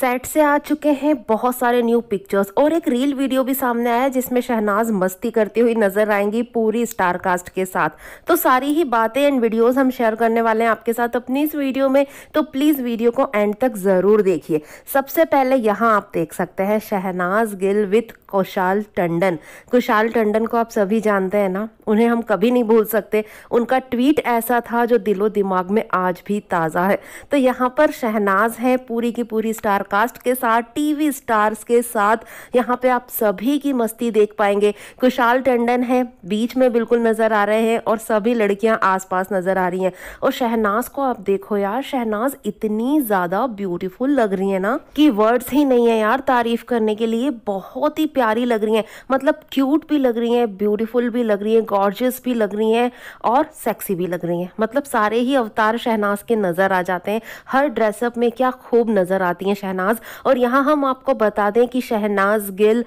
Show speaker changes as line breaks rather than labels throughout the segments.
set से आ चुके हैं बहुत सारे न्यू पिक्चर्स और एक रील वीडियो भी सामने आया जिसमें शहनाज मस्ती करती हुई नजर आएंगी पूरी स्टार कास्ट के साथ तो सारी ही बातें एंड वीडियोस हम शेयर करने वाले हैं आपके साथ अपनी इस वीडियो में तो प्लीज़ वीडियो को एंड तक ज़रूर देखिए सबसे पहले यहाँ आप देख सकते हैं शहनाज गिल विथ कौशाल टंडन कुशाल टंडन को आप सभी जानते हैं ना उन्हें हम कभी नहीं भूल सकते उनका ट्वीट ऐसा था जो दिलो दिमाग में आज भी ताज़ा है तो यहाँ पर शहनाज है पूरी की पूरी स्टार कास्ट के साथ टीवी स्टार्स के साथ यहाँ पे आप सभी की मस्ती देख पाएंगे कुशाल टंडन है बीच में बिल्कुल नज़र आ रहे हैं और सभी लड़कियां आसपास नज़र आ रही हैं और शहनाज को आप देखो यार शहनाज इतनी ज़्यादा ब्यूटीफुल लग रही है ना कि वर्ड्स ही नहीं है यार तारीफ करने के लिए बहुत ही प्यारी लग रही है मतलब क्यूट भी लग रही है ब्यूटीफुल भी लग रही है गॉर्जियस भी लग रही हैं और सेक्सी भी लग रही हैं मतलब सारे ही अवतार शहनाज के नज़र आ जाते हैं हर ड्रेसअप में क्या खूब नज़र आती हैं शहनाज और यहाँ हम आपको बता दें कि शहनाज गिल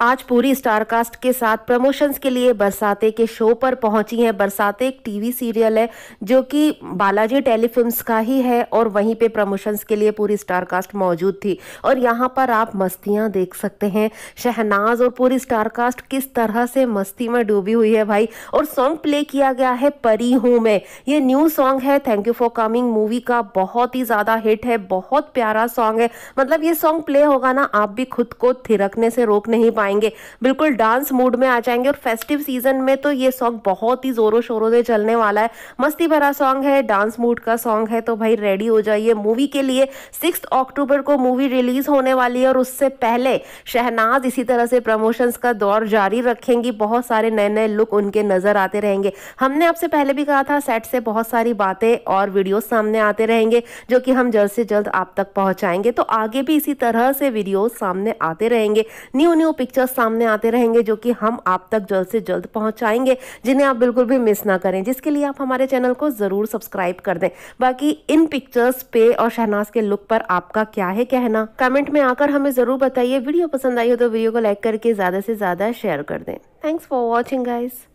आज पूरी स्टारकास्ट के साथ प्रमोशंस के लिए बरसाते के शो पर पहुंची हैं बरसाते एक टीवी सीरियल है जो कि बालाजी टेलीफिल्म्स का ही है और वहीं पे प्रमोशंस के लिए पूरी स्टारकास्ट मौजूद थी और यहाँ पर आप मस्तियाँ देख सकते हैं शहनाज और पूरी स्टारकास्ट किस तरह से मस्ती में डूबी हुई है भाई और सॉन्ग प्ले किया गया है परी हूँ मैं ये न्यू सॉन्ग है thank you for coming movie का बहुत ही ज़्यादा हिट है बहुत प्यारा सॉन्ग है मतलब ये सॉन्ग प्ले होगा ना आप भी खुद को थिरकने से रोक नहीं पा पाएंगे बिल्कुल डांस मूड में आ जाएंगे और फेस्टिव सीजन में तो ये सॉन्ग बहुत ही जोरों शोरों से चलने वाला है मस्ती भरा सॉन्ग है डांस मूड का सॉन्ग है तो भाई रेडी हो जाइए मूवी के लिए सिक्स अक्टूबर को मूवी रिलीज होने वाली है और उससे पहले शहनाज इसी तरह से प्रमोशंस का दौर जारी रखेंगी बहुत सारे नए नए लुक उनके नजर आते रहेंगे हमने आपसे पहले भी कहा था सेट से बहुत सारी बातें और वीडियो सामने आते रहेंगे जो कि हम जल्द से जल्द आप तक पहुंचाएंगे तो आगे भी इसी तरह से वीडियो सामने आते रहेंगे न्यू न्यू पिक्चर पिक्चर्स सामने आते रहेंगे जो कि हम आप तक जल्द से जल्द पहुंचाएंगे जिन्हें आप बिल्कुल भी मिस ना करें जिसके लिए आप हमारे चैनल को ज़रूर सब्सक्राइब कर दें बाकी इन पिक्चर्स पे और शहनाज के लुक पर आपका क्या है कहना कमेंट में आकर हमें ज़रूर बताइए वीडियो पसंद आई हो तो वीडियो को लाइक करके ज़्यादा से ज़्यादा शेयर कर दें थैंक्स फॉर वॉचिंग गाइज़